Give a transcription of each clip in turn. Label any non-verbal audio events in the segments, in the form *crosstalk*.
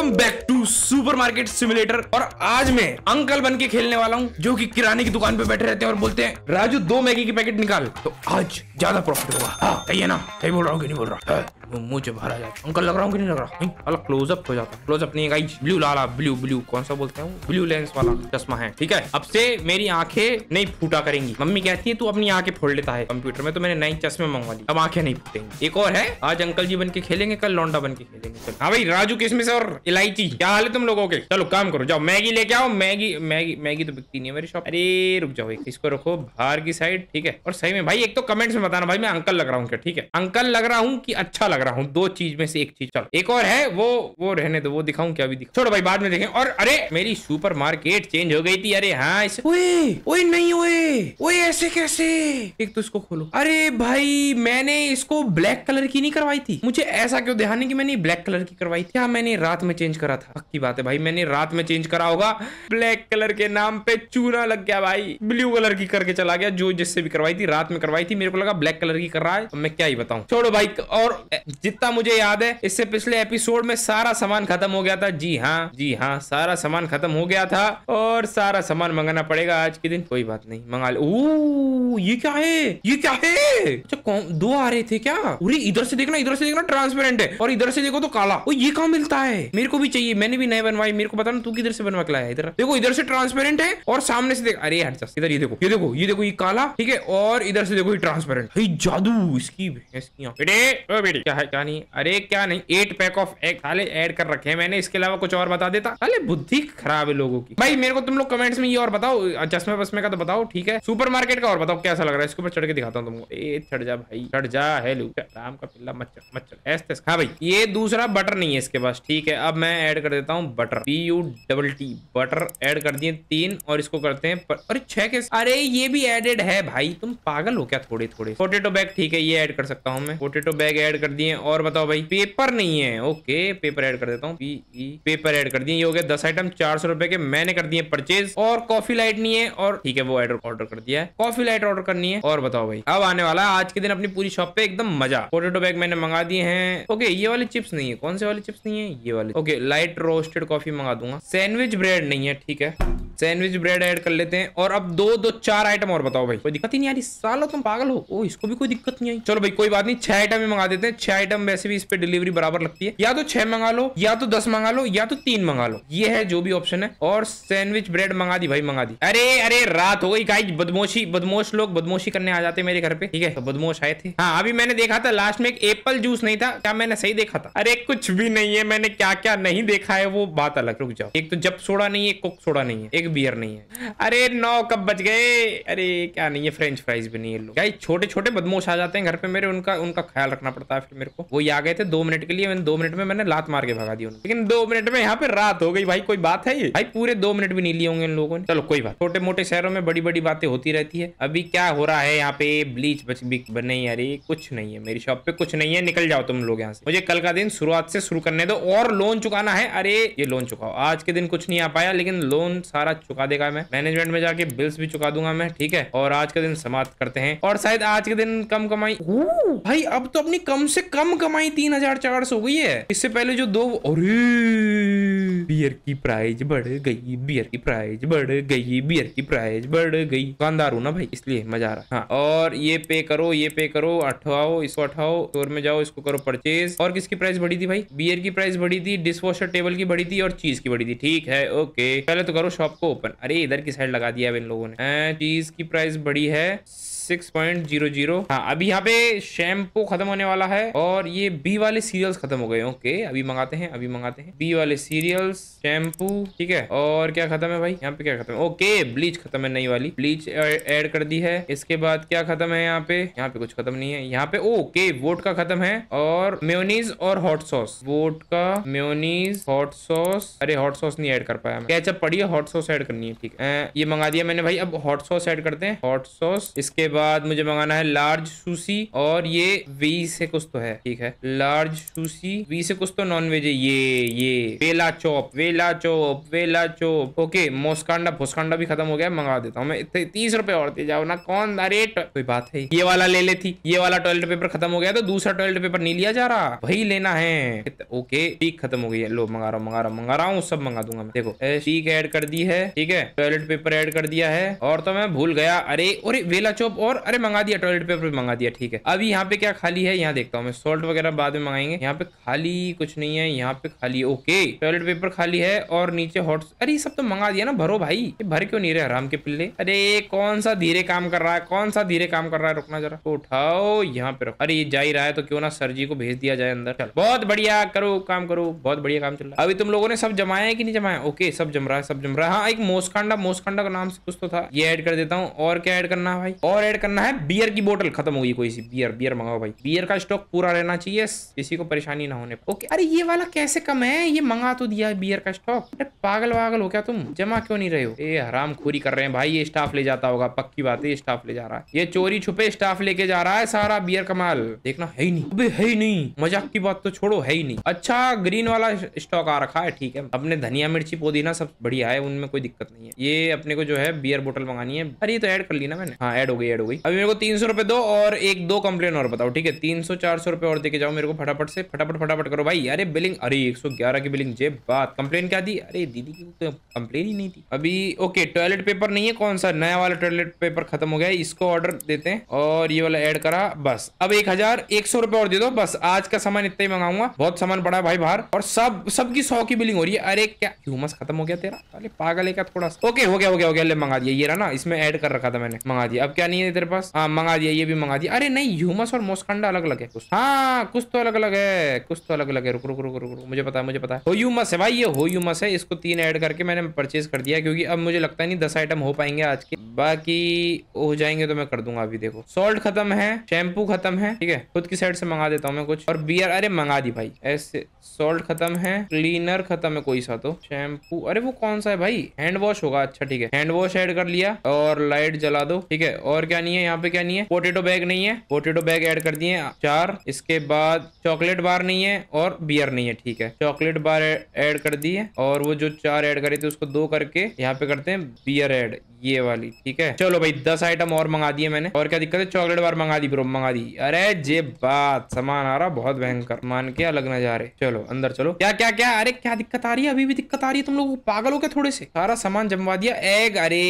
welcome back to supermarket simulator और आज मैं अंकल बन के खेलने वाला हूँ जो कि किराने की दुकान पे बैठे रहते हैं और बोलते हैं राजू दो मैगी की पैकेट निकाल तो आज ज्यादा प्रॉफिट होगा हाँ, ना सही बोल रहा हूँ नहीं बोल रहा मुझे भरा जाता अंकल लग रहा हूँ कि नहीं लग रहा हम्म, अलग क्लोजअप हो जाता क्लोजअप नहीं गाइज ब्लू लाला ब्लू ब्लू कौन सा बोलते हैं ब्लू लेंस वाला चश्मा है ठीक है अब से मेरी आंखें नहीं फूटा करेंगी मम्मी कहती है तू अपनी आंखें फोड़ लेता है कंप्यूटर में तो मैंने नई चश्मे मंगवा ली अब आंखें नहीं फूटेंगी एक और है आज अंकल जी बन के खेलेंगे कल लौंडा बन के खेलेंगे हाँ भाई राजू से और इलायची क्या हाल है तुम लोगों के चलो काम करो जाओ मैगी लेके आओ मैगी मैगी मैगी तो बिकती नहीं है मेरी शॉप अरे रुक जाओ इसको रखो बाहर की साइड ठीक है और सही में भाई एक तो कमेंट्स में बताना भाई मैं अंकल लग रहा हूँ क्या ठीक है अंकल लग रहा हूँ की अच्छा लग लग रहा हूँ दो चीज में से एक चीज चलो एक और है वो वो रहने दो वो दिखाऊं क्या अभी छोड़ो भाई बाद में देखें और अरे मेरी सुपर मार्केट चेंज हो गई थी अरे हाँ इसे ओए ओए नहीं ओए ओए ऐसे कैसे एक तो इसको खोलो अरे भाई मैंने इसको ब्लैक कलर की नहीं करवाई थी मुझे ऐसा क्यों ध्यान नहीं की मैंने ब्लैक कलर की करवाई थी हाँ मैंने रात में चेंज करा था पक्की बात है भाई मैंने रात में चेंज करा होगा ब्लैक कलर के नाम पे चूना लग गया भाई ब्लू कलर की करके चला गया जो जिससे भी करवाई थी रात में करवाई थी मेरे को लगा ब्लैक कलर की कर रहा है तो मैं क्या ही बताऊं छोड़ो भाई और जितना मुझे याद है इससे पिछले एपिसोड में सारा सामान खत्म हो गया था जी हाँ जी हाँ सारा सामान खत्म हो गया था और सारा सामान मंगाना पड़ेगा आज के दिन कोई बात नहीं मंगा लो ये क्या है ये क्या है अच्छा दो आ रहे थे क्या इधर से देखना इधर से देखना ट्रांसपेरेंट है और इधर से देखो तो काला ओ ये कहा मिलता है मेरे को भी चाहिए मैंने भी नहीं बनवाई मेरे को बता ना तू किधर से बनवा के लाया इधर देखो इधर से ट्रांसपेरेंट है और सामने से देख अरे हट जा इधर ये देखो ये देखो ये देखो ये काला ठीक है और इधर से देखो ये ट्रांसपेरेंट जादू इसकी बेटे क्या है क्या नहीं अरे क्या नहीं एट पैक ऑफ एग साले ऐड कर रखे हैं मैंने इसके अलावा कुछ और बता देता साले बुद्धि खराब है लोगों की भाई मेरे को तुम लोग कमेंट्स में ये और बताओ चश्मे वस्मे का तो बताओ ठीक है सुपर मार्केट का और बताओ कैसा लग रहा है इसके ऊपर चढ़ के दिखाता हूँ तुमको ए चढ़ जा भाई चढ़ जा है राम का पिल्ला मच्छर मच्छर ऐसा हाँ भाई ये दूसरा बटर नहीं है इसके पास ठीक है अब मैं ऐड कर देता हूँ butter P U double T butter add कर दिए तीन और इसको करते हैं पर, अरे छह के अरे ये भी एडेड है भाई तुम पागल हो क्या थोड़े थोड़े पोटेटो बैग ठीक है ये ऐड कर सकता हूँ मैं पोटेटो बैग ऐड कर दिए है और बताओ भाई पेपर नहीं है ओके पेपर ऐड कर देता हूँ e, पेपर ऐड कर दिए ये हो गया दस आइटम चार सौ रुपए के मैंने कर दिए परचेज और कॉफी लाइट नहीं है और ठीक है वो ऑर्डर कर दिया है कॉफी लाइट ऑर्डर करनी है और बताओ भाई अब आने वाला है आज के दिन अपनी पूरी शॉप पे एकदम मजा पोटेटो बैग मैंने मंगा दिए हैं ओके ये वाले चिप्स नहीं है कौन से वाले चिप्स नहीं है ये वाले ओके लाइट रोस्टेड कॉफी मंगा दूंगा सैंडविच ब्रेड नहीं है ठीक है सैंडविच ब्रेड ऐड कर लेते हैं और अब दो दो चार आइटम और बताओ भाई कोई दिक्कत ही नहीं आ रही सालों तुम पागल हो ओ इसको भी कोई दिक्कत नहीं आई चलो भाई कोई बात नहीं छह आइटम ही मंगा देते हैं छह छह आइटम वैसे भी इस पे डिलीवरी बराबर लगती है या तो छह मंगा लो या तो दस मंगा लो या तो तीन मंगा लो ये है जो भी ऑप्शन है और सैंडविच ब्रेड मंगा दी भाई मंगा दी अरे अरे रात हो गई गाइज बदमोशी बदमोश लोग बदमोशी करने आ जाते मेरे घर पे ठीक है तो बदमोश आए थे हाँ अभी मैंने देखा था लास्ट में एक एप्पल जूस नहीं था क्या मैंने सही देखा था अरे कुछ भी नहीं है मैंने क्या क्या नहीं देखा है वो बात अलग रुक जाओ एक तो जब सोडा नहीं है कुक सोडा नहीं है एक बियर नहीं है अरे नौ कब बच गए अरे क्या नहीं है फ्रेंच फ्राइज भी नहीं है लोग छोटे छोटे बदमोश आ जाते हैं घर पे मेरे उनका उनका ख्याल रखना पड़ता है फिर मेरे को वही आ गए थे दो मिनट के लिए मैंने दो मिनट में मैंने लात मार के भगा दी लेकिन दो मिनट में यहाँ पे रात हो गई भाई कोई बात है ये भाई पूरे दो मिनट भी नहीं लिए होंगे इन लोगों ने चलो कोई बात छोटे मोटे शहरों में बड़ी बड़ी बातें होती रहती है अभी क्या हो रहा है यहाँ पे ब्लीच बच भी नहीं अरे कुछ नहीं है मेरी शॉप पे कुछ नहीं है निकल जाओ तुम लोग यहाँ से मुझे कल का दिन शुरुआत से शुरू करने दो और लोन चुकाना है अरे ये लोन चुकाओ आज के दिन कुछ नहीं आ पाया लेकिन लोन सारा चुका देगा मैं मैनेजमेंट में जाके बिल्स भी चुका दूंगा मैं ठीक है और आज का दिन समाप्त करते हैं और शायद आज के दिन कम कमाई भाई अब तो अपनी कम से कम कमाई तीन हजार चार सौ गई है इससे पहले जो दो अरे बियर की प्राइस बढ़ गई बियर की प्राइस बढ़ गई बियर की प्राइस बढ़ गई दुकानदार हूँ ना भाई इसलिए मजा आ रहा है हाँ और ये पे करो ये पे करो अठवाओ इसको अठाओ स्टोर में जाओ इसको करो परचेज और किसकी प्राइस बढ़ी थी भाई बियर की प्राइस बढ़ी थी डिश वॉशर टेबल की बढ़ी थी और चीज की बढ़ी थी ठीक है ओके पहले तो करो शॉप को ओपन अरे इधर की साइड लगा दिया इन लोगों ने चीज की प्राइस बढ़ी है सिक्स पॉइंट जीरो जीरो हाँ अभी यहाँ पे शैम्पू खत्म होने वाला है और ये बी वाले सीरियल्स खत्म हो गए ओके अभी मंगाते हैं अभी मंगाते हैं बी वाले सीरियल्स शैम्पू ठीक है और क्या खत्म है भाई यहाँ पे क्या खत्म है ओके ब्लीच खत्म है नई वाली ब्लीच एड कर दी है इसके बाद क्या खत्म है यहाँ पे यहाँ पे कुछ खत्म नहीं है यहाँ पे ओके oh, वोट का खत्म है और म्योनीस और हॉट सॉस वोट का म्योनीस हॉट सॉस अरे हॉट सॉस नहीं एड कर पाया कैचअप पड़ी है हॉट सॉस एड करनी है ठीक है ये मंगा दिया मैंने भाई अब हॉट सॉस एड करते हैं हॉट सॉस इसके बाद मुझे मंगाना है लार्ज सुशी और ये वी से कुछ तो है ठीक है लार्ज सुशी वी से कुछ तो नॉन वेज है ये ये वेला चौप वेला चौप वेला चौप ओके मोस्कांडा फोस्कांडा भी खत्म हो गया मंगा देता हूँ मैं तीस रुपए और दे जाओ ना कौन रेट कोई बात है ये वाला ले लेती ये वाला टॉयलेट पेपर खत्म हो गया तो दूसरा टॉयलेट पेपर नहीं लिया जा रहा वही लेना है ओके ठीक खत्म हो गई है लो मंगा रहा मंगा रहा मंगा रहा हूँ सब मंगा दूंगा मैं देखो ठीक ऐड कर दी है ठीक है टॉयलेट पेपर ऐड कर दिया है और तो मैं भूल गया अरे अरे वेला चौप और अरे मंगा दिया टॉयलेट पेपर भी मंगा दिया ठीक है अभी यहाँ पे क्या खाली है यहाँ देखता हूँ मैं सोल्ट वगैरह बाद में मंगाएंगे यहाँ पे खाली कुछ नहीं है यहाँ पे खाली ओके टॉयलेट पेपर खाली है और नीचे हॉट अरे सब तो मंगा दिया ना भरो भाई भर क्यों नहीं रहे आराम के पिल्ले अरे कौन सा धीरे काम कर रहा है कौन सा धीरे काम कर रहा है रुकना जरा तो उठाओ यहाँ पे अरे ये जा ही रहा है तो क्यों ना सर जी को भेज दिया जाए अंदर चल बहुत बढ़िया करो काम करो बहुत बढ़िया काम चल रहा है अभी तुम लोगों ने सब जमाया है कि नहीं जमाया ओके सब जम रहा है सब जम रहा है हाँ एक मोसकांडा मोसकांडा का नाम से कुछ तो था ये ऐड कर देता हूँ और क्या ऐड करना है भाई और ऐड करना है बियर की बोतल खत्म होगी कोई सी बियर बियर मंगाओ भाई बियर का स्टॉक पूरा रहना चाहिए किसी को परेशानी ना होने ओके अरे ये वाला कैसे कम है ये मंगा तो दिया बियर का स्टॉक अरे पागल वागल हो क्या तुम जमा क्यों नहीं रहे हो ये हराम कर रहे हैं भाई ये स्टाफ ले जाता होगा पक्की बात है स्टाफ ले जा रहा है ये चोरी छुपे स्टाफ लेके जा रहा है सारा बियर कमाल देखना है ही नहीं अभी है ही नहीं मजाक की बात तो छोड़ो है ही नहीं अच्छा ग्रीन वाला स्टॉक आ रखा है ठीक है अपने धनिया मिर्ची पुदीना सब बढ़िया है उनमें कोई दिक्कत नहीं है ये अपने को जो है बियर बोटल मंगानी है अरे तो ऐड कर ली ना मैंने हाँ ऐड हो गई अपग्रेड हुई अभी मेरे को तीन सौ रुपए दो और एक दो कंप्लेन और बताओ ठीक है तीन सौ चार सौ रुपए और देके जाओ मेरे को फटाफट से फटाफट फटाफट करो भाई अरे बिलिंग अरे एक सौ ग्यारह की बिलिंग जेब बात कंप्लेन क्या दी अरे दीदी की तो कंप्लेन ही नहीं थी अभी ओके टॉयलेट पेपर नहीं है कौन सा नया वाला टॉयलेट पेपर खत्म हो गया इसको ऑर्डर देते हैं और ये वाला एड करा बस अब एक हजार एक सौ रुपए और दे दो बस आज का सामान इतना ही मंगाऊंगा बहुत सामान पड़ा भाई बाहर और सब सबकी सौ की बिलिंग हो रही है अरे क्या ह्यूमस खत्म हो गया तेरा अरे पागल है क्या थोड़ा सा ओके हो गया हो गया हो गया ले मंगा दिया ये रहा ना इसमें ऐड कर रखा था मैंने मंगा दिया अब क्या नहीं है तेरे पास हाँ मंगा दिया ये भी मंगा दिया अरे नहीं ह्यूमस और मोस्कांडा अलग अलग है कुछ हाँ कुछ तो अलग अलग है कुछ तो अलग अलग है रुक रुक रुक रुक मुझे पता है मुझे पता है हो ह्यूमस है भाई ये हो ह्यूमस है इसको तीन ऐड करके मैंने परचेज कर दिया क्योंकि अब मुझे लगता नहीं दस आइटम हो पाएंगे आज के बाकी हो जाएंगे तो मैं कर दूंगा अभी देखो सॉल्ट खत्म है शैम्पू खत्म है ठीक है खुद की साइड से मंगा देता हूँ मैं कुछ और बियर अरे मंगा दी भाई ऐसे सॉल्ट खत्म है क्लीनर खत्म है कोई सा तो शैम्पू अरे वो कौन सा है भाई हैंड वॉश होगा अच्छा ठीक है हैंड वॉश ऐड कर लिया और लाइट जला दो ठीक है और क्या क्या नहीं है यहाँ पे क्या नहीं है पोटेटो बैग नहीं है पोटेटो बैग ऐड कर दिए चार इसके बाद चॉकलेट बार नहीं है और बियर नहीं है ठीक है चॉकलेट बार ऐड कर दी है और वो जो चार ऐड करे थे उसको दो करके यहाँ पे करते हैं बियर ऐड ये वाली ठीक है चलो भाई दस आइटम और मंगा दिए मैंने और क्या दिक्कत है चॉकलेट बार मंगा दी ब्रो मंगा दी अरे जे बात सामान आ रहा बहुत भयंकर मान के अलग न जा रहे चलो अंदर चलो क्या क्या क्या अरे क्या दिक्कत आ रही है अभी भी दिक्कत आ रही है तुम लोग पागल हो क्या थोड़े से सारा सामान जमवा दिया एग अरे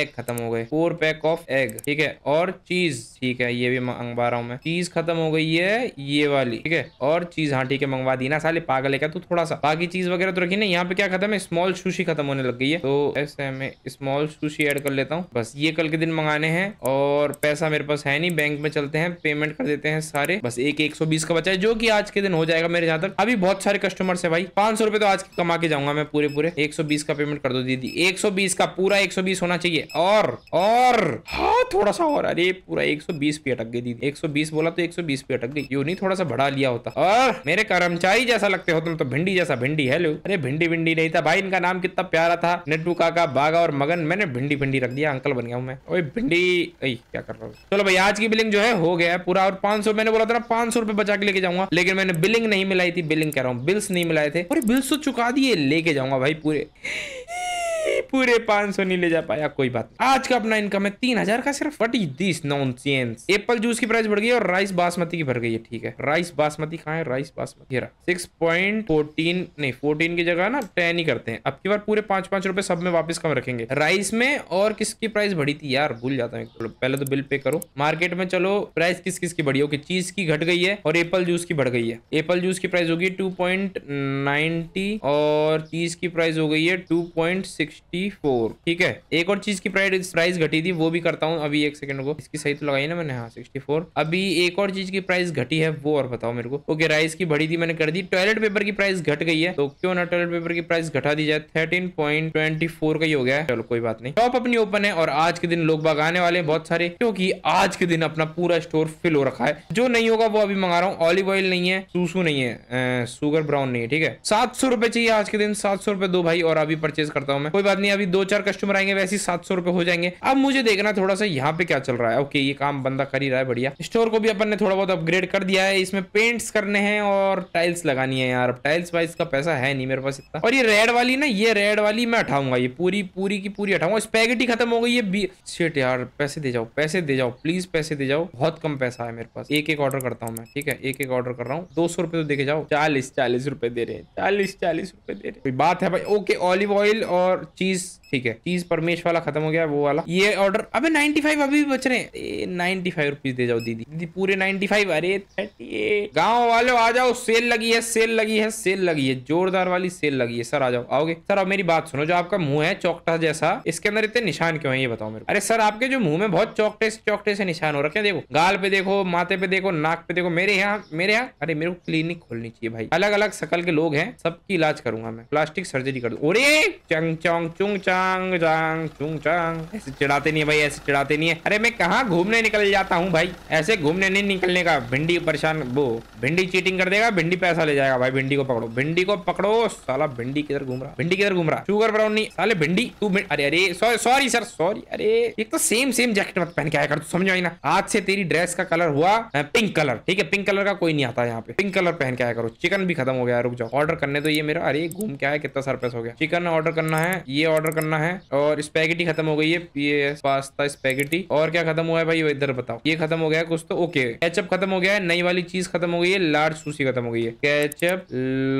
एग खत्म हो गए फोर पैक ऑफ एग ठीक ठीक है और चीज ठीक है ये भी मंगवा रहा हूँ मैं चीज खत्म हो गई है ये वाली ठीक है और चीज हाँ ठीक है मंगवा दी ना साले पागल है तू थोड़ा सा बाकी चीज वगैरह तो रखी ना यहाँ पे क्या खत्म है स्मॉल सुशी खत्म होने लग गई है तो ऐसे में स्मॉल सुशी एड कर लेता हूँ बस ये कल के दिन मंगाने हैं और पैसा मेरे पास है नहीं बैंक में चलते हैं पेमेंट कर देते हैं सारे बस एक एक सौ बीस का बचा है जो की आज के दिन हो जाएगा मेरे यहाँ तक अभी बहुत सारे कस्टमर्स है भाई पांच सौ रुपए तो आज कमा के जाऊंगा मैं पूरे पूरे एक सौ बीस का पेमेंट कर दो दीदी एक सौ बीस का पूरा एक सौ बीस होना चाहिए और और हाँ थोड़ा थोड़ा सा और अरे पूरा 120 पे अटक गई दीदी 120 बोला तो 120 पे अटक गई यूं नहीं थोड़ा सा बढ़ा लिया होता और मेरे कर्मचारी जैसा लगते हो तुम तो भिंडी जैसा भिंडी हेलो अरे भिंडी भिंडी नहीं था भाई इनका नाम कितना प्यारा था नड्डू काका बागा और मगन मैंने भिंडी भिंडी रख दिया अंकल बन गया हूँ मैं ओए भिंडी क्या कर रहा हूँ चलो भाई आज की बिलिंग जो है हो गया पूरा और पांच मैंने बोला था ना पांच रुपए बचा के लेके जाऊंगा लेकिन मैंने बिलिंग नहीं मिलाई थी बिलिंग कह रहा हूँ बिल्स नहीं मिलाए थे अरे बिल्स तो चुका दिए लेके जाऊंगा भाई पूरे पूरे पांच सौ नहीं ले जा पाया कोई बात आज का अपना इनकम है तीन हजार का सिर्फ वट इज दिस नॉन चेंस एप्पल जूस की प्राइस बढ़ गई और राइस बासमती की बढ़ गई है ठीक है राइस बासमती कहाँ है rice basmati six point fourteen नहीं फोर्टीन की जगह ना टेन ही करते हैं अब की बार पूरे पांच पांच रुपए सब में वापस कम रखेंगे राइस में और किसकी प्राइस बढ़ी थी यार भूल जाता है तो पहले तो बिल पे करो मार्केट में चलो प्राइस किस किस की बढ़ी होगी चीज की घट गई है और एप्पल जूस की बढ़ गई है एप्पल जूस की प्राइस होगी टू पॉइंट नाइनटी और चीज की प्राइस हो गई है टू पॉइंट सिक्स 64 ठीक है एक और चीज की प्राइस प्राइस घटी थी वो भी करता हूँ अभी एक सेकंड को इसकी सही तो लगाई ना मैंने हाँ 64 अभी एक और चीज की प्राइस घटी है वो और बताओ मेरे को ओके राइस की बढ़ी थी मैंने कर दी टॉयलेट पेपर की प्राइस घट गई है तो क्यों ना टॉयलेट पेपर की प्राइस घटा दी जाए थर्टीन का ही हो गया है चलो कोई बात नहीं टॉप अपनी ओपन है और आज के दिन लोग बगाने वाले हैं बहुत सारे क्योंकि आज के दिन अपना पूरा स्टोर फिल हो रखा है जो नहीं होगा वो अभी मंगा रहा हूँ ऑलिव ऑयल नहीं है सूसू नहीं है सुगर ब्राउन नहीं है ठीक है सात सौ रुपए चाहिए आज के दिन सात सौ रुपए दो भाई और अभी परचेज करता हूँ मैं कोई कोई बात नहीं अभी दो चार कस्टमर आएंगे वैसे ही सात सौ रुपए हो जाएंगे अब मुझे देखना थोड़ा सा यहाँ पे क्या चल रहा है ओके ये काम बंदा कर ही रहा है बढ़िया स्टोर को भी अपन ने थोड़ा बहुत अपग्रेड कर दिया है इसमें पेंट्स करने हैं और टाइल्स लगानी है यार टाइल्स वाइज का पैसा है नहीं मेरे पास इतना और ये रेड वाली ना ये रेड वाली मैं उठाऊंगा ये पूरी पूरी की पूरी उठाऊंगा स्पैगेटी खत्म हो गई है शेट यार पैसे दे जाओ पैसे दे जाओ प्लीज पैसे दे जाओ बहुत कम पैसा है मेरे पास एक एक ऑर्डर करता हूँ मैं ठीक है एक एक ऑर्डर कर रहा हूँ दो सौ रुपए तो देखे जाओ चालीस चालीस रुपए दे रहे हैं चालीस चालीस रुपए दे रहे कोई बात है भाई ओके ऑलिव ऑयल और चीज ठीक है चीज परमेश वाला खत्म हो गया वो वाला ये ऑर्डर अबे 95 अभी भी बच रहे हैं 95 फाइव रुपीज दे जाओ दीदी दीदी पूरे 95 अरे गाँव वाले आ जाओ सेल लगी है सेल लगी है सेल लगी है जोरदार वाली सेल लगी है सर आ जाओ आओगे सर अब मेरी बात सुनो जो आपका मुंह है चौकटा जैसा इसके अंदर इतने निशान क्यों है ये बताओ मेरे अरे सर आपके जो मुंह में बहुत चौकटे चौकटे से निशान हो रखे देखो गाल पे देखो माथे पे देखो नाक पे देखो मेरे यहाँ मेरे यहाँ अरे मेरे को क्लिनिक खोलनी चाहिए भाई अलग अलग सकल के लोग हैं सबकी इलाज करूंगा मैं प्लास्टिक सर्जरी कर दू अरे चंग चौंग चांग चुंग चांग चांग चुंग चांग ऐसे चिड़ाते नहीं है भाई ऐसे चिड़ाते नहीं है अरे मैं कहाँ घूमने निकल जाता हूँ भाई ऐसे घूमने नहीं निकलने का भिंडी परेशान वो भिंडी चीटिंग कर देगा भिंडी पैसा ले जाएगा भाई भिंडी को पकड़ो भिंडी को पकड़ो साला भिंडी किधर घूम रहा भिंडी किधर घूम रहा शुगर ब्राउन नहीं साले भिंडी तू अरे अरे सॉरी सर सॉरी अरे एक तो सेम सेम जैकेट मत पहन के आया कर समझ आई ना आज से तेरी ड्रेस का कलर हुआ पिंक कलर ठीक है पिंक कलर का कोई नहीं आता यहाँ पे पिंक कलर पहन के आया करो चिकन भी खत्म हो गया रुक जाओ ऑर्डर करने तो ये मेरा अरे घूम के आया कितना सरप्राइज हो गया चिकन ऑर्डर करना है ये ऑर्डर करना है और स्पैगेटी खत्म हो गई है ये पास्ता स्पैगेटी और क्या खत्म हुआ है भाई इधर बताओ ये खत्म हो गया कुछ तो ओके कैचअप खत्म हो गया है नई वाली चीज खत्म हो गई है लार्ज सूसी खत्म हो गई है कैचअप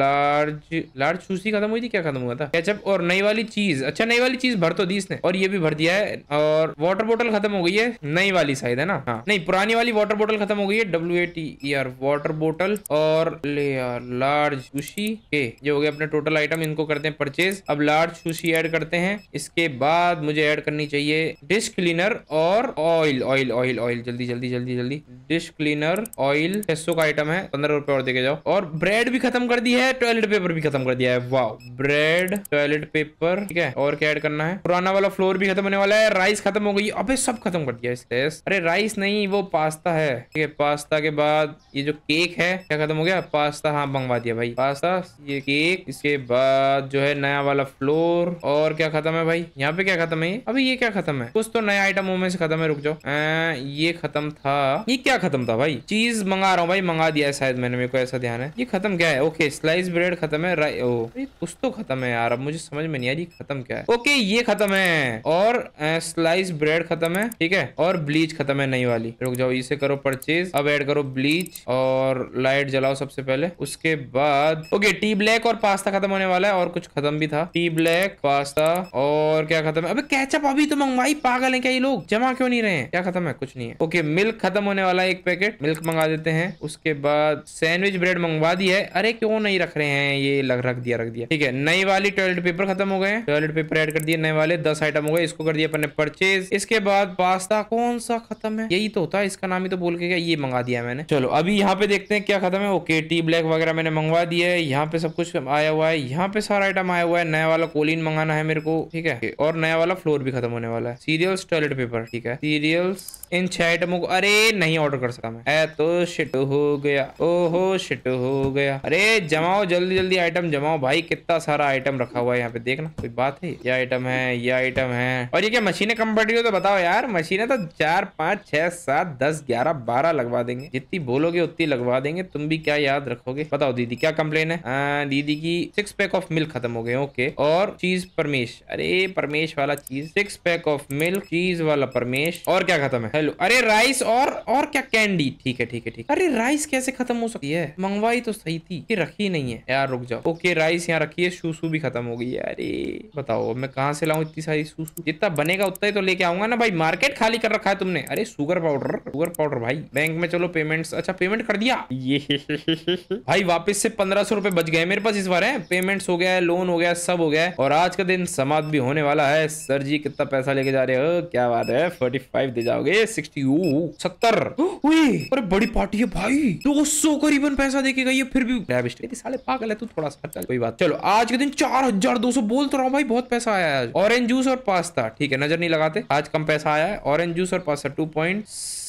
लार्ज लार्ज सूसी खत्म हुई थी क्या खत्म हुआ था कैचअप और नई वाली चीज अच्छा नई वाली चीज भर तो दी इसने और ये भी भर दिया है और वाटर बोटल खत्म हो गई है नई वाली शायद है ना हाँ नहीं पुरानी वाली वाटर बोटल खत्म हो गई है डब्ल्यू ए टी यार वाटर बोटल और ले यार लार्ज सूसी के ये हो गया अपने टोटल आइटम इनको करते हैं परचेज अब लार्ज सूसी ऐड करते हैं इसके बाद मुझे ऐड करनी चाहिए डिश क्लीनर और ऑयल ऑयल ऑयल ऑयल जल्दी जल्दी जल्दी जल्दी डिश क्लीनर ऑयल छह का आइटम है पंद्रह रुपए और देखे जाओ और ब्रेड भी खत्म कर दी है टॉयलेट पेपर भी खत्म कर दिया है वाह ब्रेड टॉयलेट पेपर ठीक है और क्या ऐड करना है पुराना वाला फ्लोर भी खत्म होने वाला है राइस खत्म हो गई अब सब खत्म कर दिया अरे राइस नहीं वो पास्ता है ठीक है पास्ता के बाद ये जो केक है क्या खत्म हो गया पास्ता हाँ मंगवा दिया भाई पास्ता ये केक इसके बाद जो है नया वाला फ्लोर और क्या खत्म है भाई यहाँ पे क्या खत्म है अभी ये क्या खत्म है कुछ तो नया आइटमों में से खत्म है रुक जाओ ये खत्म था ये क्या खत्म था भाई चीज मंगा रहा हूँ भाई मंगा दिया है शायद मैंने मेरे को ऐसा ध्यान है ये खत्म क्या है ओके स्लाइस ब्रेड खत्म है राइ ओ कुछ तो खत्म है यार अब मुझे समझ में नहीं आ रही खत्म क्या है ओके ये खत्म है और स्लाइस ब्रेड खत्म है ठीक है और ब्लीच खत्म है नई वाली रुक जाओ इसे करो परचेज अब एड करो ब्लीच और लाइट जलाओ सबसे पहले उसके बाद ओके टी ब्लैक और पास्ता खत्म होने वाला है और कुछ खत्म भी था टी ब्लैक पास्ता और क्या खत्म है अबे कैचअप अभी तो मंगवाई पागल है क्या ये लोग जमा क्यों नहीं रहे हैं क्या खत्म है कुछ नहीं है ओके मिल्क खत्म होने वाला है एक पैकेट मिल्क मंगा देते हैं उसके बाद सैंडविच ब्रेड मंगवा दी है अरे क्यों नहीं रख रहे हैं ये लग रख दिया रख दिया ठीक है नई वाली टॉयलेट पेपर खत्म हो गए टॉयलेट पेपर एड कर दिए नए वाले दस आइटम हो गए इसको कर दिया अपने परचेज इसके बाद पास्ता कौन सा खत्म है यही तो होता है इसका नाम ही तो बोल के ये मंगा दिया मैंने चलो अभी यहाँ पे देखते हैं क्या खत्म है ओके टी ब्लैक वगैरह मैंने मंगवा दिया है यहाँ पे सब कुछ आया हुआ है यहाँ पे सारा आइटम आया हुआ है नया वाला कोलिन मंगा दिखाना है मेरे को ठीक है और नया वाला फ्लोर भी खत्म होने वाला है सीरियल्स टॉयलेट पेपर ठीक है सीरियल्स इन छह आइटमों को अरे नहीं ऑर्डर कर सका मैं ए तो शिट हो गया ओहो शिट हो गया अरे जमाओ जल्दी जल्दी आइटम जमाओ भाई कितना सारा आइटम रखा हुआ है यहाँ पे देखना कोई बात है ये आइटम है ये आइटम है और ये क्या मशीनें कम पड़ रही हो तो बताओ यार मशीनें तो चार पाँच छह सात दस ग्यारह बारह लगवा देंगे जितनी बोलोगे उतनी लगवा देंगे तुम भी क्या याद रखोगे बताओ दीदी क्या कम्प्लेन है आ, दीदी की सिक्स पैक ऑफ मिल्क खत्म हो गए ओके और चीज परमेश अरे परमेश वाला चीज सिक्स पैक ऑफ मिल्क चीज वाला परमेश और क्या खत्म है हेलो अरे राइस और और क्या कैंडी ठीक है ठीक है ठीक अरे राइस कैसे खत्म हो सकती है मंगवाई तो सही थी कि रखी नहीं है यार रुक जाओ ओके राइस यहाँ रखी है सूसू भी खत्म हो गई है अरे बताओ मैं कहाँ से लाऊ इतनी सारी सूसू जितना बनेगा उतना ही तो लेके आऊंगा ना भाई मार्केट खाली कर रखा है तुमने अरे शुगर पाउडर शुगर पाउडर भाई बैंक में चलो पेमेंट अच्छा पेमेंट कर दिया ये *laughs* भाई वापिस से पंद्रह सौ रुपए बच गए मेरे पास इस बार है पेमेंट हो गया है लोन हो गया सब हो गया है और आज का दिन समाप्त भी होने वाला है सर जी कितना पैसा लेके जा रहे हो क्या बात है फोर्टी फाइव दे जाओगे सत्तर बड़ी पार्टी है भाई दो सौ करीबन पैसा देखेगा ये फिर भी साले पागल है तू थोड़ा सा कोई बात चलो आज के दिन चार हजार दो सौ बोल तो रहा भाई बहुत पैसा आया आज ऑरेंज जूस और पास्ता ठीक है नजर नहीं लगाते आज कम पैसा आया है ऑरेंज जूस और pasta two point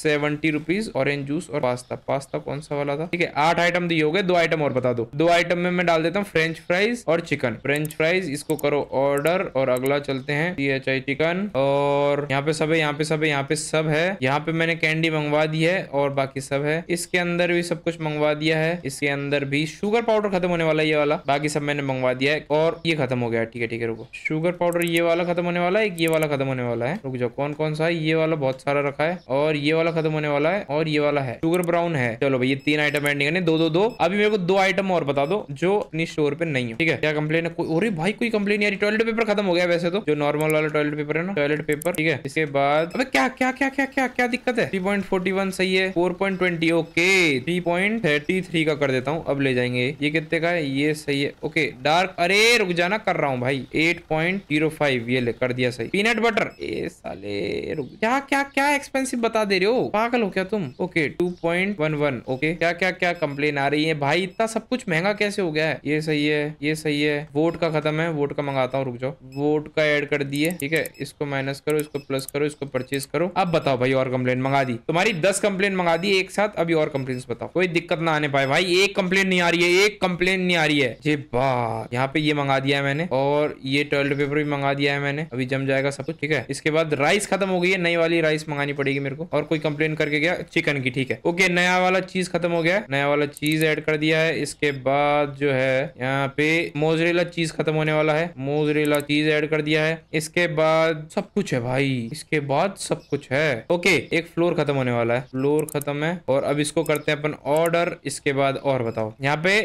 seventy rupees orange juice और पास्ता पास्ता कौन सा वाला था ठीक है आठ आइटम दिए हो गए दो आइटम और बता दो दो आइटम में मैं डाल देता हूँ फ्रेंच फ्राइज और चिकन फ्रेंच फ्राइज इसको करो ऑर्डर और अगला चलते हैं चिकन और यहाँ पे सब है यहाँ पे सब है यहाँ पे सब है है यहाँ पे मैंने कैंडी मंगवा दी है और बाकी सब है इसके अंदर भी सब कुछ मंगवा दिया है इसके अंदर भी शुगर पाउडर खत्म होने वाला ये वाला बाकी सब मैंने मंगवा दिया है और ये खत्म हो गया ठीक है ठीक है रुको शुगर पाउडर ये वाला खत्म होने वाला है ये वाला खत्म होने वाला है रुक जाओ कौन कौन सा है ये वाला बहुत सारा रखा है और ये वाला खत्म होने वाला है और ये वाला है शुगर ब्राउन है चलो भाई ये तीन आइटम एंडिंग दो दो दो अभी मेरे को दो आइटम और बता दो जो अपनी स्टोर पे नहीं है ठीक है क्या कंप्लेन है भाई कोई कंप्लेन यार टॉयलेट पेपर खत्म हो गया वैसे तो जो नॉर्मल वाला टॉयलेट पेपर है ना टॉयलेट पेपर ठीक है इसके बाद अबे क्या क्या क्या क्या क्या क्या दिक्कत है थ्री पॉइंट फोर्टी वन सही है four point twenty okay three point thirty three का कर देता हूँ अब ले जाएंगे ये कितने का है ये सही है ओके डार्क अरे रुक जाना कर रहा हूँ भाई एट पॉइंट जीरो फाइव ये ले कर दिया सही पीनट बटर ए साले रुक क्या क्या क्या एक्सपेंसिव बता दे रहे हो पागल हो क्या तुम okay two point one one okay क्या क्या क्या कंप्लेन आ रही है भाई इतना सब कुछ महंगा कैसे हो गया है ये सही है ये सही है वोट का खत्म है वोट का मंगाता हूँ रुक जाओ वोट का एड कर दिए ठीक है इसको माइनस करो इसको प्लस करो इसको परचेज करो अब बताओ भाई और कंप्लेन मंगा दी तुम्हारी दस कंप्लेन मंगा दी एक साथ अभी और कंप्लेन बताओ कोई दिक्कत ना आने पाए भाई एक कंप्लेन नहीं आ रही है एक कंप्लेन नहीं आ रही है जी बात यहाँ पे ये मंगा दिया है मैंने और ये टॉयलेट पेपर भी मंगा दिया है मैंने अभी जम जाएगा सब कुछ ठीक है इसके बाद राइस खत्म हो गई है नई वाली राइस मंगानी पड़ेगी मेरे को और कोई कंप्लेन करके गया चिकन की ठीक है ओके नया वाला चीज खत्म हो गया नया वाला चीज एड कर दिया है इसके बाद जो है यहाँ पे मोजरेला चीज खत्म होने वाला है मोजरेला चीज एड कर दिया है इसके बाद सब कुछ है भाई इसके बाद सब कुछ है ओके एक फ्लोर खत्म होने वाला है फ्लोर खत्म है और अब इसको करते हैं अपन ऑर्डर इसके बाद और बताओ यहाँ पे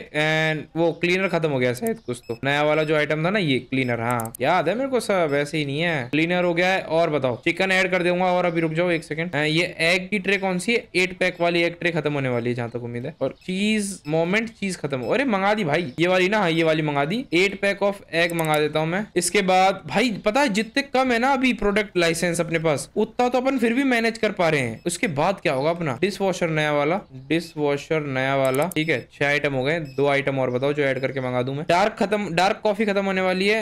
वो क्लीनर खत्म हो गया शायद कुछ तो नया वाला जो आइटम था ना ये क्लीनर हाँ याद है मेरे को सब ऐसे ही नहीं है क्लीनर हो गया है और बताओ चिकन ऐड कर दूंगा और अभी रुक जाओ एक सेकंड ये एग की ट्रे कौन सी है एट पैक वाली एग ट्रे खत्म होने वाली है जहां तक उम्मीद है और चीज मोमेंट चीज खत्म अरे मंगा दी भाई ये वाली ना हाँ, ये वाली मंगा दी एट पैक ऑफ एग मंगा देता हूँ मैं इसके बाद भाई पता है जितने कम है ना अभी प्रोडक्ट लाइसेंस अपने पास उतना तो अपन फिर भी मैनेज कर पा रहे हैं उसके बाद क्या होगा अपना डिश वॉशर नया वाला डिश वॉशर नया वाला ठीक है छह आइटम हो गए दो आइटम और बताओ जो ऐड करके मंगा दू मैं डार्क खत्म डार्क कॉफी खत्म होने वाली है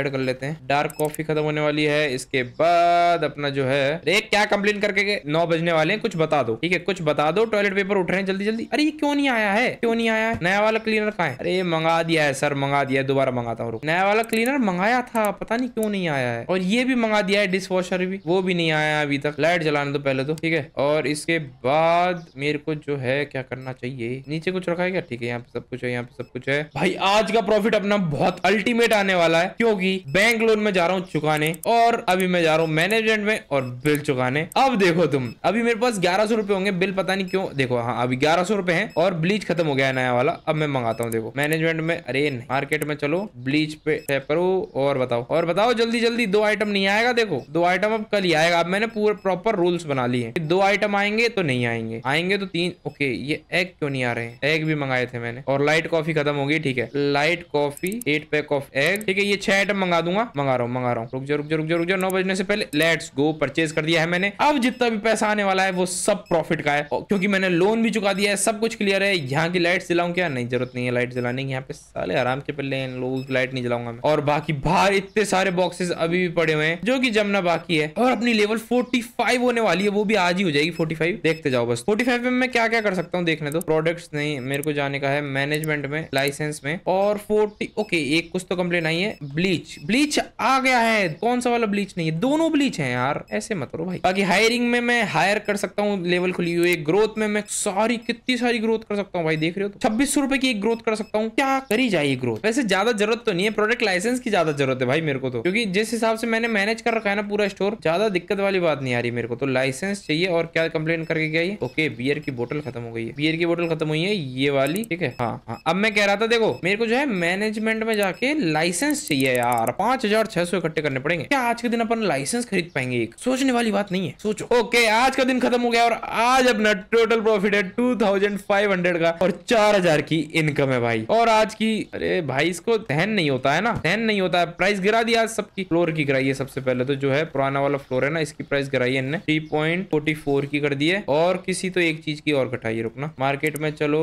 ऐड कर लेते हैं डार्क कॉफी खत्म होने वाली है इसके बाद अपना जो है एक क्या कंप्लेन करके नौ बजने वाले हैं कुछ बता दो ठीक है कुछ बता दो टॉयलेट पेपर उठ रहे हैं जल्दी जल्दी अरे ये क्यों नहीं आया है क्यों नहीं आया है नया वाला क्लीनर कहा है अरे मंगा दिया है सर मंगा दिया है दोबारा मंगाता हूँ नया वाला क्लीनर मंगाया था पता नहीं क्यों नहीं आया है और ये भी मंगा दिया है डिश वॉशर भी वो भी नहीं आया अभी तक लाइट जलाने दो पहले तो ठीक है और इसके बाद मेरे को जो है क्या करना चाहिए नीचे कुछ रखा है क्या ठीक है यहाँ पे सब कुछ है यहाँ पे सब कुछ है भाई आज का प्रॉफिट अपना बहुत अल्टीमेट आने वाला है क्योंकि बैंक लोन में जा रहा हूँ चुकाने और अभी मैं जा रहा हूँ मैनेजमेंट में और बिल चुकाने अब देखो तुम अभी मेरे पास ग्यारह रुपए होंगे बिल पता नहीं क्यों देखो हाँ अभी ग्यारह सौ रुपए है और ब्लीच खत्म हो गया है नया वाला अब मैं मंगाता हूँ देखो मैनेजमेंट में अरे मार्केट में चलो ब्लीच पे टैप करो और बताओ और बताओ जल्दी जल्दी दो आइटम नहीं आएगा देखो दो आइटम अब कल ही आएगा अब मैंने पूरा प्रॉपर रूल्स बना लिए दो आइटम आएंगे तो नहीं आएंगे आएंगे तो तीन ओके ये एग क्यों नहीं आ रहे हैं एग भी मंगाए थे मैंने और लाइट कॉफी खत्म होगी ठीक है light coffee eight pack of egg ठीक है ये छह आइटम मंगा दूंगा मंगा रहा हूँ मंगा रहा हूँ रुक जा रुक जा रुक जा रुक जा नौ बजने से पहले लेट्स गो परचेज कर दिया है मैंने अब जितना भी पैसा आने वाला है वो सब प्रॉफिट का है क्योंकि मैंने लोन भी चुका दिया है सब कुछ क्लियर है यहाँ की लाइट जलाऊ क्या नहीं जरूरत नहीं है लाइट जलाने की यहाँ पे साले आराम के पहले लोगों की लाइट नहीं जलाऊंगा और बाकी बाहर इतने सारे बॉक्सेस अभी भी पड़े हुए हैं जो की जमना बाकी है और अपनी लेवल फोर्टी फाइव होने वाली है वो भी आज ही हो जाएगी फोर्टी फाइव देखते जाओ बस फोर्टी फाइव में मैं क्या क्या कर सकता हूँ देखने दो प्रोडक्ट्स नहीं मेरे को जाने का है मैनेजमेंट में लाइसेंस में और फोर्टी ओके एक कुछ तो कंप्लेन आई है ब्लीच ब्लीच आ गया है कौन सा वाला ब्लीच नहीं है दोनों ब्लीच है यार ऐसे मत करो भाई बाकी हायरिंग में मैं हायर कर सकता हूँ लेवल खुली हुई है ग्रोथ में मैं सारी कितनी सारी ग्रोथ कर सकता हूँ भाई देख रहे हो तो छब्बीस सौ रुपए की एक ग्रोथ कर सकता हूँ क्या करी जाए ग्रोथ वैसे ज्यादा जरूरत तो नहीं है प्रोडक्ट लाइसेंस की ज्यादा जरूरत है भाई मेरे को तो क्योंकि जिस हिसाब से मैंने मैनेज कर रखा है ना पूरा स्टोर ज्यादा दिक्कत वाली बात नहीं आ रही रही मेरे को तो लाइसेंस चाहिए और क्या कंप्लेन करके गया ये ओके बियर की बोतल खत्म हो गई है बियर की बोतल खत्म हुई है ये वाली ठीक है हाँ, हाँ अब मैं कह रहा था देखो मेरे को जो है मैनेजमेंट में जाके लाइसेंस चाहिए यार पांच हजार छह सौ इकट्ठे करने पड़ेंगे क्या आज के दिन अपन लाइसेंस खरीद पाएंगे एक सोचने वाली बात नहीं है सोचो ओके आज का दिन खत्म हो गया और आज अपना टोटल प्रॉफिट है टू थाउजेंड फाइव हंड्रेड का और चार हजार की इनकम है भाई और आज की अरे भाई इसको सहन नहीं होता है ना सहन नहीं होता है प्राइस गिरा दिया आज सबकी फ्लोर की गिराई है सबसे पहले तो जो है पुराना वाला फ्लोर है ना इसकी प्राइस गिराई आरबीएन ने फोर की कर दी है और किसी तो एक चीज की और घटाइए रुकना मार्केट में चलो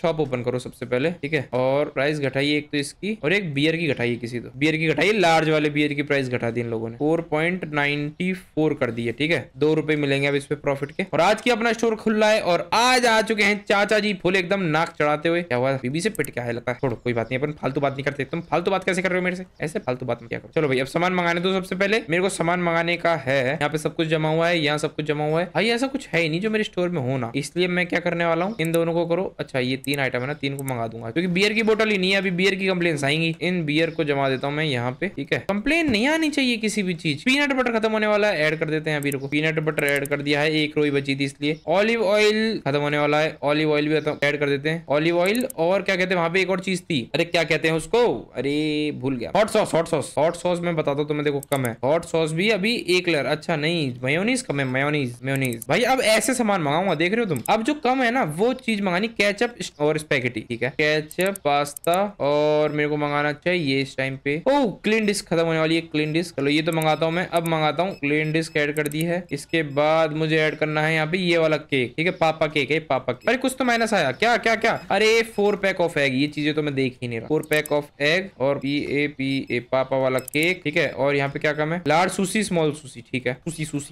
शॉप ओपन करो सबसे पहले ठीक है और प्राइस घटाइए एक तो इसकी और एक बियर की घटाइए किसी तो बियर की घटाइए लार्ज वाले बियर की प्राइस घटा दी इन लोगों ने फोर पॉइंट नाइनटी फोर कर दी है ठीक है दो रुपए मिलेंगे अब इस पे प्रॉफिट के और आज की अपना स्टोर खुल रहा है और आज आ चुके हैं चाचा जी फूल एकदम नाक चढ़ाते हुए क्या हुआ बीबी से पिट क्या है लगता है छोड़ो कोई बात नहीं अपन फालतू बात नहीं करते तुम फालतू बात कैसे कर रहे हो मेरे से ऐसे फालतू बात क्या करो चलो भाई अब सामान मंगाने दो सबसे पहले मेरे को सामान मंगाने का है यहाँ पे सब कुछ कुछ जमा हुआ है यहाँ सब कुछ जमा हुआ है भाई ऐसा कुछ है ही नहीं जो मेरे स्टोर में होना इसलिए मैं क्या करने वाला हूँ इन दोनों को करो अच्छा ये तीन आइटम है ना तीन को मंगा दूंगा क्योंकि बियर की बोटल ही नहीं है अभी बियर की कंप्लेन आएंगी इन बियर को जमा देता हूँ मैं यहाँ पे ठीक है कंप्लेन नहीं आनी चाहिए किसी भी चीज पीनट बटर खत्म होने वाला है एड कर देते हैं अभी रुको पीनट बटर एड कर दिया है एक रोई बची थी इसलिए ऑलिव ऑयल खत्म होने वाला है ऑलिव ऑयल भी एड कर देते हैं ऑलिव ऑयल और क्या कहते हैं वहां पे एक और चीज थी अरे क्या कहते हैं उसको अरे भूल गया hot sauce hot sauce hot sauce में बताता हूँ तुम्हें देखो कम है हॉट सॉस भी अभी एक लर अच्छा नहीं मेयोनीज मेयोनीज कम है मेयोनीज मेयोनीज भाई अब ऐसे सामान मंगाऊंगा देख रहे हो तुम अब जो कम है ना वो चीज मंगानी कैचअप और स्पैकेटी ठीक है कैचअप पास्ता और मेरे को मंगाना चाहिए इस टाइम पे ओ क्लीन डिस्क खत्म होने वाली है क्लीन डिस्क चलो ये तो मंगाता हूँ मैं अब मंगाता हूँ क्लीन डिस्क एड कर दी है इसके बाद मुझे एड करना है यहाँ पे ये वाला केक ठीक है पापा केक है पापा केक अरे कुछ तो माइनस आया क्या क्या क्या अरे फोर पैक ऑफ एग ये चीजें तो मैं देख ही नहीं रहा फोर पैक ऑफ एग और पी ए पी ए पापा वाला केक ठीक है और यहाँ पे क्या कम है लार्ज सुशी स्मॉल सुशी ठीक है सुशी सुशी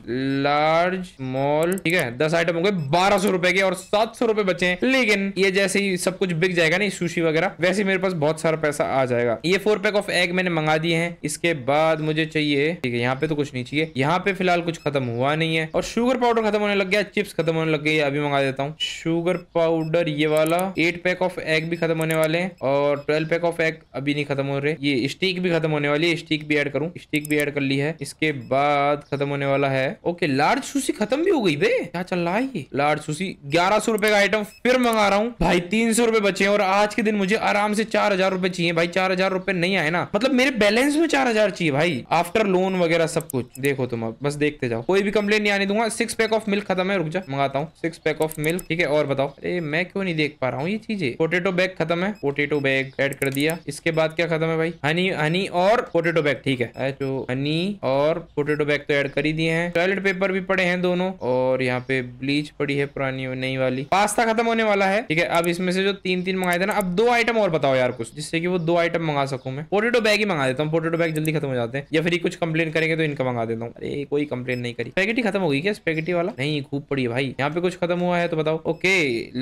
लार्ज मॉल ठीक है दस आइटम हो गए बारह सौ रुपए के और सात सौ रुपए बचे हैं लेकिन ये जैसे ही सब कुछ बिक जाएगा ना सुशी वगैरह वैसे मेरे पास बहुत सारा पैसा आ जाएगा ये फोर पैक ऑफ एग मैंने मंगा दिए हैं इसके बाद मुझे चाहिए ठीक है यहाँ पे तो कुछ नहीं चाहिए यहाँ पे फिलहाल कुछ खत्म हुआ नहीं है और शुगर पाउडर खत्म होने लग गया चिप्स खत्म होने लग गई अभी मंगा देता हूँ शुगर पाउडर ये वाला एट पैक ऑफ एग भी खत्म होने वाले हैं और ट्वेल्व पैक ऑफ एग अभी नहीं खत्म हो रहे ये स्टिक भी खत्म होने वाली है स्टिक भी एड करूँ स्टिक भी एड कर ली है इसके बाद खत्म होने वाला है है ओके लार्ज सुशी खत्म भी हो गई बे क्या चल रहा है ये लार्ज सुशी ग्यारह सौ रुपए का आइटम फिर मंगा रहा हूँ भाई तीन सौ रुपए बचे और आज के दिन मुझे आराम से चार हजार रुपए चाहिए भाई चार हजार रुपए नहीं आए ना मतलब मेरे बैलेंस में चार हजार चाहिए भाई आफ्टर लोन वगैरह सब कुछ देखो तुम अब बस देखते जाओ कोई भी कंप्लेन नहीं आने दूंगा सिक्स पैक ऑफ मिल्क खत्म है रुक जा मंगाता हूँ सिक्स पैक ऑफ मिल्क ठीक है और बताओ अरे मैं क्यों नहीं देख पा रहा हूँ ये चीजें पोटेटो बैग खत्म है पोटेटो बैग एड कर दिया इसके बाद क्या खत्म है भाई हनी हनी और पोटेटो बैग ठीक है हनी और पोटेटो बैग तो एड कर ही दिए हैं टॉयलेट पेपर भी पड़े हैं दोनों और यहाँ पे ब्लीच पड़ी है पुरानी नई वाली पास्ता खत्म होने वाला है ठीक है अब इसमें से जो तीन तीन मंगाए थे ना अब दो आइटम और बताओ यार कुछ जिससे कि वो दो आइटम मंगा सकू मैं पोटेटो बैग ही मंगा देता हूँ पोटेटो बैग जल्दी खत्म हो जाते हैं या फिर कुछ कंप्लेन करेंगे तो इनका मंगा देता हूँ अरे कोई कंप्लेन नहीं करी पैकेटी खत्म हो गई क्या पैकेटी वाला नहीं खूब पड़ी है भाई यहाँ पे कुछ खत्म हुआ है तो बताओ ओके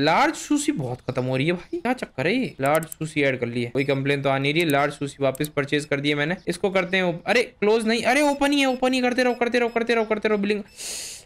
लार्ज सूसी बहुत खत्म हो रही है भाई क्या चक्कर है ये लार्ज सूसी एड कर ली है कोई कंप्लेन तो आ नहीं रही है लार्ज सूसी वापस परचेज कर दिए मैंने इसको करते हैं अरे क्लोज नहीं अरे ओपन ही है ओपन ही करते रहो करते रहो करते रहो करते रहो बिलिंग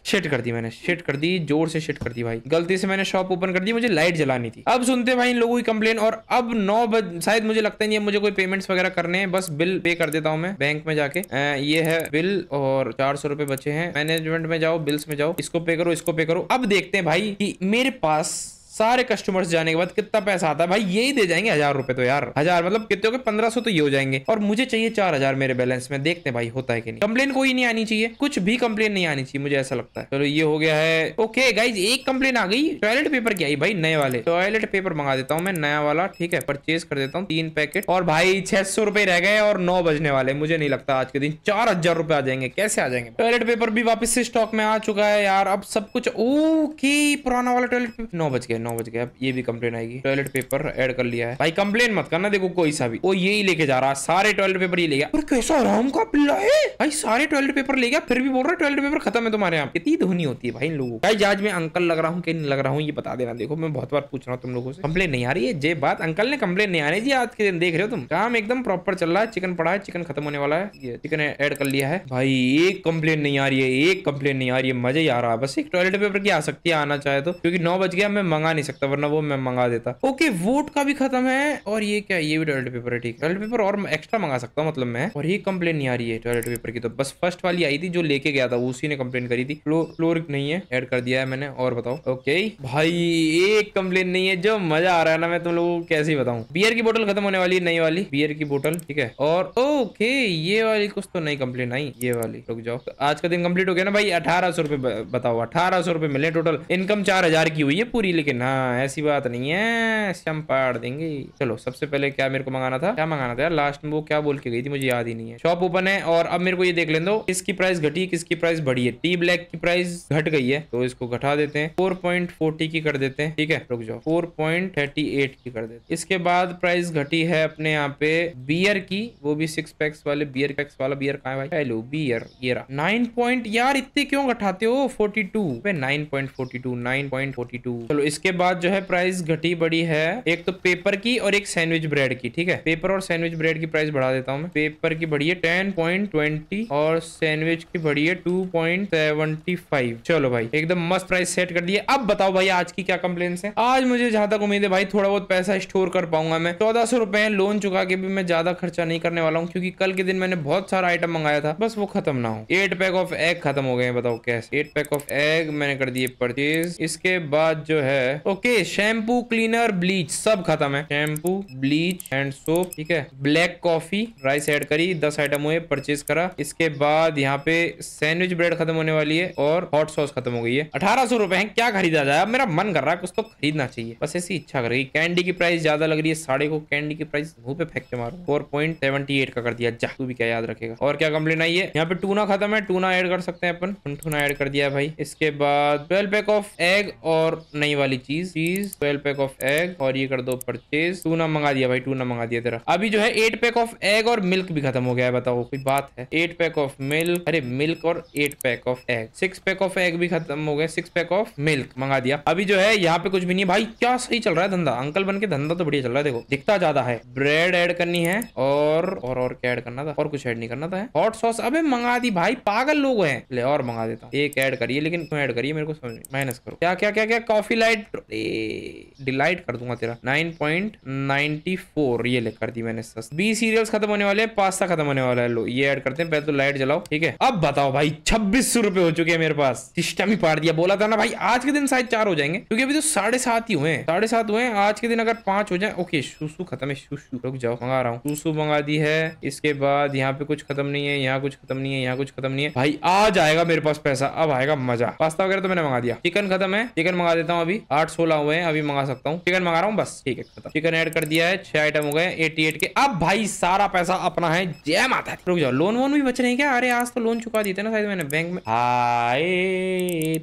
शेट कर दी मैंने शेट कर दी जोर से शेट कर दी भाई गलती से मैंने शॉप ओपन कर दी मुझे लाइट जलानी थी अब सुनते भाई इन लोगों की कंप्लेन और अब नौ बज शायद मुझे लगता है नहीं है मुझे कोई पेमेंट्स वगैरह करने हैं बस बिल पे कर देता हूं मैं बैंक में जाके आ, ये है बिल और चार सौ रुपए बचे हैं मैनेजमेंट में जाओ बिल्स में जाओ इसको पे करो इसको पे करो अब देखते हैं भाई की मेरे पास सारे कस्टमर्स जाने के बाद कितना पैसा आता है भाई यही दे जाएंगे हजार रुपए तो यार हजार मतलब कितने हो पंद्रह सौ तो ये हो जाएंगे और मुझे चाहिए चार हजार मेरे बैलेंस में देखते हैं भाई होता है कि नहीं कंप्लेन कोई नहीं आनी चाहिए कुछ भी कंप्लेन नहीं आनी चाहिए मुझे ऐसा लगता है चलो ये हो गया है ओके गाइज एक कंप्लेन आ गई टॉयलेट पेपर की आई भाई नए वाले टॉयलेट पेपर मंगा देता हूँ मैं नया वाला ठीक है परचेज कर देता हूँ तीन पैकेट और भाई छह सौ रुपए रह गए और नौ बजने वाले मुझे नहीं लगता आज के दिन चार हजार रुपए आ जाएंगे कैसे आ जाएंगे टॉयलेट पेपर भी वापिस से स्टॉक में आ चुका है यार अब सब कुछ ओके पुराना वाला टॉयलेट पेपर नौ बज गए नौ बज गया ये भी कंप्लेन आएगी टॉयलेट पेपर ऐड कर लिया है भाई कंप्लेन मत करना देखो कोई सा भी वो यही लेके जा रहा है सारे टॉयलेट पेपर ये ले गया कैसा आराम का पिल्ला है भाई सारे टॉयलेट पेपर ले गया फिर भी बोल रहा है टॉयलेट पेपर खत्म है तुम्हारे यहाँ इतनी धोनी होती है भाई इन लोगों भाई आज में अंकल लग रहा हूँ कि नहीं लग रहा हूँ ये बता देना देखो मैं बहुत बार पूछ रहा हूँ तुम लोगों से कंप्लेन नहीं आ रही है जे बात अंकल ने कंप्लेन नहीं आने जी आज के दिन देख रहे हो तुम काम एकदम प्रॉपर चल रहा है चिकन पड़ा है चिकन खत्म होने वाला है ये चिकन ऐड कर लिया है भाई एक कंप्लेन नहीं आ रही है एक कंप्लेन नहीं आ रही है मजा ही आ रहा है बस एक टॉयलेट पेपर की आ सकती है आना चाहे तो क्योंकि नौ बज गया मैं मंगा नहीं सकता वरना वो मैं मंगा देता ओके वोट का भी खत्म है और ये क्या ये भी टॉयलेट पेपर है ठीक टॉयलेट पेपर और एक्स्ट्रा मंगा सकता हूँ मतलब मैं और ये कंप्लेन नहीं आ रही है टॉयलेट पेपर की तो बस फर्स्ट वाली आई थी जो लेके गया था उसी ने कंप्लेन करी थी फ्लोर नहीं है एड कर दिया है मैंने और बताओ ओके भाई एक कंप्लेन नहीं है जो मजा आ रहा है ना मैं तुम लोग को कैसे बताऊँ बियर की बोटल खत्म होने वाली है नई वाली बियर की बोटल ठीक है और ओके ये वाली कुछ तो नई कंप्लेन आई ये वाली रुक जाओ तो आज का दिन कंप्लीट हो गया ना भाई अठारह सौ रुपए बताओ अठारह सौ रुपए मिले टोटल इनकम चार हजार की हुई है पूरी लेकिन ना ऐसी बात नहीं है हम पाड़ देंगे चलो सबसे पहले क्या मेरे को मंगाना था क्या मंगाना था यार लास्ट में वो क्या बोल के गई थी मुझे याद ही नहीं है शॉप ओपन है और अब मेरे को ये देख लें दो किसकी प्राइस घटी किसकी प्राइस बढ़ी है टी ब्लैक की प्राइस घट गई है तो इसको घटा देते हैं फोर पॉइंट फोर्टी की कर देते हैं ठीक है रुक जाओ फोर पॉइंट थर्टी एट की कर देते इसके बाद प्राइस घटी है अपने यहाँ पे बियर की वो भी सिक्स पैक्स वाले बियर पैक्स वाला बियर कहा है भाई हेलो बियर ये नाइन पॉइंट यार इतने क्यों घटाते हो forty two nine point forty two nine point forty two चलो इसके इसके बाद जो है प्राइस घटी बड़ी है एक तो पेपर की और एक सैंडविच ब्रेड की ठीक है पेपर और सैंडविच ब्रेड की प्राइस बढ़ा देता हूँ मैं पेपर की बढ़ी है टेन पॉइंट ट्वेंटी और सैंडविच की बढ़ी है टू पॉइंट सेवेंटी फाइव चलो भाई एकदम मस्त प्राइस सेट कर दिए अब बताओ भाई आज की क्या कंप्लेन है आज मुझे जहां तक उम्मीद है भाई थोड़ा बहुत पैसा स्टोर कर पाऊंगा मैं चौदह सौ रुपए लोन चुका के भी मैं ज्यादा खर्चा नहीं करने वाला हूँ क्योंकि कल के दिन मैंने बहुत सारा आइटम मंगाया था बस वो खत्म ना हो एट पैक ऑफ एग खत्म हो गए बताओ कैसे एट पैक ऑफ एग मैंने कर दिए परचेज इसके बाद जो है है ओके शैम्पू क्लीनर ब्लीच सब खत्म है शैम्पू ब्लीच एंड सोप ठीक है ब्लैक कॉफी राइस ऐड करी दस आइटम हुए परचेज करा इसके बाद यहाँ पे सैंडविच ब्रेड खत्म होने वाली है और हॉट सॉस खत्म हो गई है अठारह सौ रुपए है क्या खरीदा जाए अब मेरा मन कर रहा है कुछ तो खरीदना चाहिए बस ऐसी इच्छा कर रही कैंडी की प्राइस ज्यादा लग रही है साढ़े को कैंडी की प्राइस मुंह पे फेंक के मारो फोर पॉइंट सेवेंटी एट का कर दिया जा तू भी क्या याद रखेगा और क्या कंप्लेन आई है यहाँ पे टूना खत्म है टूना ऐड कर सकते हैं अपन टूना ऐड कर दिया भाई इसके बाद ट्वेल्व पैक ऑफ एग और नई वाली चीज चीज ट्वेल्व पैक ऑफ एग और ये कर दो परचेज टूना मंगा दिया भाई टूना मंगा दिया तेरा अभी जो है एट पैक ऑफ एग और मिल्क भी खत्म हो गया है बताओ कोई बात है एट पैक ऑफ मिल्क अरे मिल्क और eight pack of egg six pack of egg भी खत्म हो गया सिक्स पैक ऑफ मिल्क मंगा दिया अभी जो है यहाँ पे कुछ भी नहीं भाई क्या सही चल रहा है धंधा अंकल बन के धंधा तो बढ़िया चल रहा है देखो दिखता ज्यादा है ब्रेड एड करनी है और और और क्या ऐड करना था और कुछ ऐड नहीं करना था हॉट सॉस अबे मंगा दी भाई पागल लोग हैं ले और मंगा देता एक ऐड करिए लेकिन क्यों ऐड करिए मेरे को समझ माइनस करो क्या क्या क्या क्या कॉफी लाइट डिलाइट कर दूंगा तेरा नाइन पॉइंट नाइनटी फोर ये कर दी मैंने सस बीस सीरियल्स खत्म होने वाले हैं पास्ता खत्म होने वाला है लो ये ऐड करते हैं पहले तो लाइट जलाओ ठीक है अब बताओ भाई छब्बीस सौ रुपए हो चुके हैं मेरे पास सिस्टम ही पार दिया बोला था ना भाई आज के दिन शायद चार हो जाएंगे क्योंकि अभी तो साढ़े सात ही हुए साढ़े सात हुए आज के दिन अगर पांच हो जाए ओके सुसु खत्म है सुसु रुक जाओ मंगा रहा हूँ सुसु मंगा दी है इसके बाद यहाँ पे कुछ खत्म नहीं है यहाँ कुछ खत्म नहीं है यहाँ कुछ खत्म नहीं है भाई आज आएगा मेरे पास पैसा अब आएगा मजा पास्ता वगैरह तो मैंने मंगा दिया चिकन खत्म है चिकन मंगा देता हूँ अभी आठ आठ सोलह हुए हैं अभी मंगा सकता हूँ चिकन मंगा रहा हूँ बस ठीक है चिकन ऐड कर दिया है छह आइटम हो गए एटी एट के अब भाई सारा पैसा अपना है जय माता रुक जाओ लोन वोन भी बच रहे हैं क्या अरे आज तो लोन चुका दी थे ना शायद मैंने बैंक में आए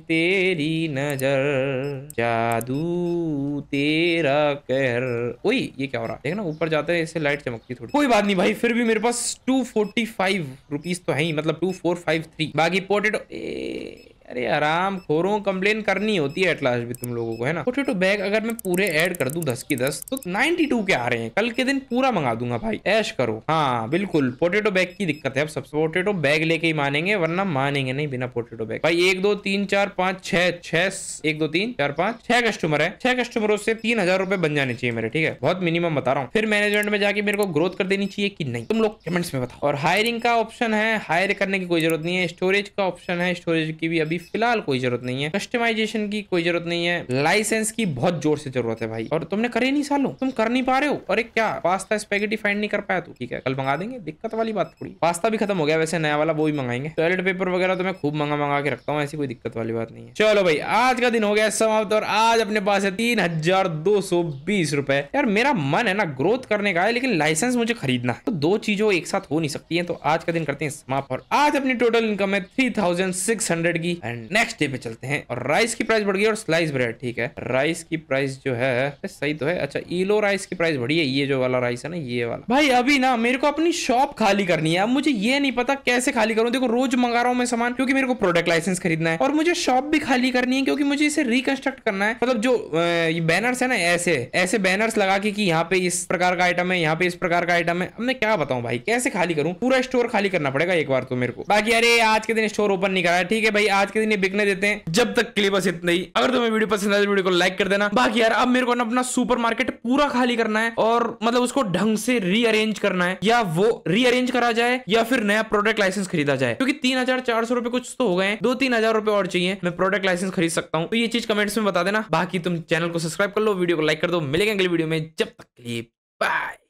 तेरी नजर जादू तेरा कहर ओई ये क्या हो रहा है देखना ऊपर जाते हैं इससे लाइट चमकती थोड़ी कोई बात नहीं भाई फिर भी मेरे पास टू फोर्टी फाइव रुपीज तो है ही मतलब टू फोर फाइव थ्री बाकी पोटेटो अरे आराम खोरों कंप्लेन करनी होती है एटलास्ट भी तुम लोगों को है ना पोटेटो बैग अगर मैं पूरे ऐड कर दूं दस की दस तो 92 के आ रहे हैं कल के दिन पूरा मंगा दूंगा भाई ऐश करो हाँ बिल्कुल पोटेटो बैग की दिक्कत है अब सबसे पोटेटो बैग लेके ही मानेंगे वरना मानेंगे नहीं बिना पोटेटो बैग भाई एक दो तीन चार पाँच छह छह एक दो तीन चार पाँच छह कस्टमर है छह कस्टमरों से तीन हजार रुपए बन जाने चाहिए मेरे ठीक है बहुत मिनिमम बता रहा हूँ फिर मैनेजमेंट में जाके मेरे को ग्रोथ कर देनी चाहिए की नहीं तुम लोग कमेंट्स में बताओ और हायरिंग का ऑप्शन है हायर करने की कोई जरूरत नहीं है स्टोरेज का ऑप्शन है स्टोरेज की भी अभी अभी फिलहाल कोई जरूरत नहीं है कस्टमाइजेशन की कोई जरूरत नहीं है लाइसेंस की बहुत जोर से जरूरत है भाई और तुमने करे नहीं सालों तुम कर नहीं पा रहे हो और एक क्या पास्ता स्पेगेटी फाइंड नहीं कर पाया तू ठीक है कल मंगा देंगे दिक्कत वाली बात थोड़ी पास्ता भी खत्म हो गया वैसे नया वाला वो भी मंगाएंगे टॉयलेट पेपर वगैरह तो मैं खूब मंगा मंगा के रखता हूँ ऐसी कोई दिक्कत वाली बात नहीं है चलो भाई आज का दिन हो गया समाप्त और आज अपने पास है तीन हजार दो सौ बीस रुपए यार मेरा मन है ना ग्रोथ करने का है लेकिन लाइसेंस मुझे खरीदना है तो दो चीजों एक साथ हो नहीं सकती है तो आज का दिन करते हैं समाप्त और आज अपनी टोटल इनकम है थ्री थाउजेंड सिक्स हंड्रेड की एंड नेक्स्ट डे पे चलते हैं और राइस की प्राइस बढ़ गई और स्लाइस ब्रेड ठीक है राइस की प्राइस जो है सही तो है अच्छा ईलो राइस की प्राइस बढ़ी है ये जो वाला राइस है ना ये वाला भाई अभी ना मेरे को अपनी शॉप खाली करनी है अब मुझे ये नहीं पता कैसे खाली करूँ देखो रोज मंगा रहा हूँ मैं सामान क्योंकि मेरे को प्रोडक्ट लाइसेंस खरीदना है और मुझे शॉप भी खाली करनी है क्योंकि मुझे इसे रिकंस्ट्रक्ट करना है मतलब जो ये बैनर्स है ना ऐसे ऐसे बैनर्स लगा के कि यहाँ पे इस प्रकार का आइटम है यहाँ पे इस प्रकार का आइटम है अब मैं क्या बताऊँ भाई कैसे खाली करूँ पूरा स्टोर खाली करना पड़ेगा एक बार तो मेरे को बाकी अरे आज के दिन स्टोर ओपन नहीं करा ठीक है भाई आज किसी नहीं बिकने देते हैं जब तक के लिए बस इतना ही अगर तुम्हें वीडियो पसंद आए तो वीडियो को लाइक कर देना बाकी यार अब मेरे को अपना सुपर मार्केट पूरा खाली करना है और मतलब उसको ढंग से रीअरेंज करना है या वो रीअरेंज करा जाए या फिर नया प्रोडक्ट लाइसेंस खरीदा जाए क्योंकि तीन हजार चार सौ रुपए कुछ तो हो गए दो तीन हजार रुपए और चाहिए मैं प्रोडक्ट लाइसेंस खरीद सकता हूँ तो ये चीज कमेंट्स में बता देना बाकी तुम चैनल को सब्सक्राइब कर लो वीडियो को लाइक कर दो मिलेंगे अगले वीडियो में जब तक के लिए बाय